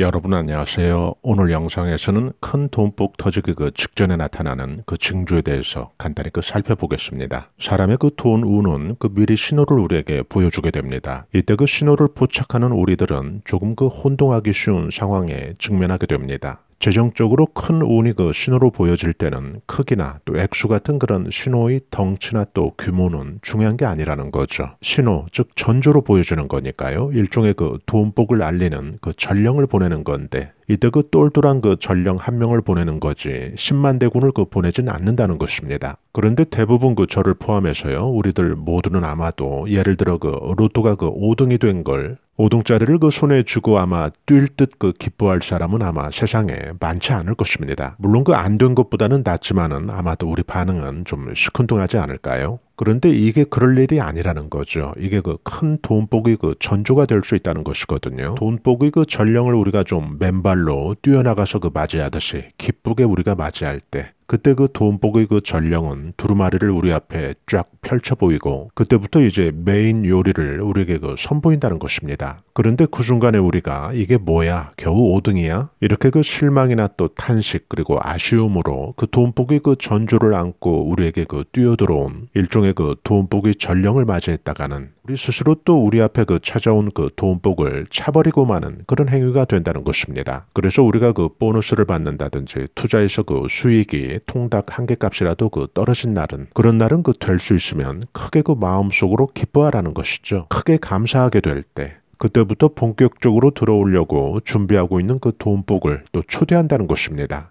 여러분 안녕하세요. 오늘 영상에서는 큰 돈복 터지기 그 직전에 나타나는 그 징조에 대해서 간단히 그 살펴보겠습니다. 사람의 그 돈 운은 그 미리 신호를 우리에게 보여주게 됩니다. 이때 그 신호를 포착하는 우리들은 조금 그 혼동하기 쉬운 상황에 직면하게 됩니다. 재정적으로 큰 운이 그 신호로 보여질 때는 크기나 또 액수 같은 그런 신호의 덩치나 또 규모는 중요한 게 아니라는 거죠. 신호, 즉 전조로 보여주는 거니까요. 일종의 그돈복을 알리는 그 전령을 보내는 건데 이때 그 똘똘한 그 전령 한 명을 보내는 거지 10만 대군을 그 보내진 않는다는 것입니다. 그런데 대부분 그 저를 포함해서요. 우리들 모두는 아마도 예를 들어 그 로또가 그 5등이 된 걸 5등짜리를 그 손에 쥐고 아마 뛸 듯 그 기뻐할 사람은 아마 세상에 많지 않을 것입니다. 물론 그 안 된 것보다는 낫지만은 아마도 우리 반응은 좀 시큰둥하지 않을까요? 그런데 이게 그럴 일이 아니라는 거죠. 이게 그 큰 돈복의 그 전조가 될 수 있다는 것이거든요. 돈복의 그 전령을 우리가 좀 맨발로 뛰어나가서 그 맞이하듯이 기쁘게 우리가 맞이할 때 그때 그돈복의그 전령은 두루마리를 우리 앞에 쫙 펼쳐 보이고 그때부터 이제 메인 요리를 우리에게 그 선보인다는 것입니다. 그런데 그 순간에 우리가 이게 뭐야 겨우 5등이야 이렇게 그 실망이나 또 탄식 그리고 아쉬움으로 그돈복의그 전주를 안고 우리에게 그 뛰어들어온 일종의 그돈복의 전령을 맞이했다가는 우리 스스로 또 우리 앞에 그 찾아온 그돈복을 차버리고 마는 그런 행위가 된다는 것입니다. 그래서 우리가 그 보너스를 받는다든지 투자에서 그 수익이 예, 통닭 한 개 값이라도 그 떨어진 날은 그런 날은 그 될 수 있으면 크게 그 마음속으로 기뻐하라는 것이죠. 크게 감사하게 될 때 그때부터 본격적으로 들어오려고 준비하고 있는 그 돈복을 또 초대한다는 것입니다.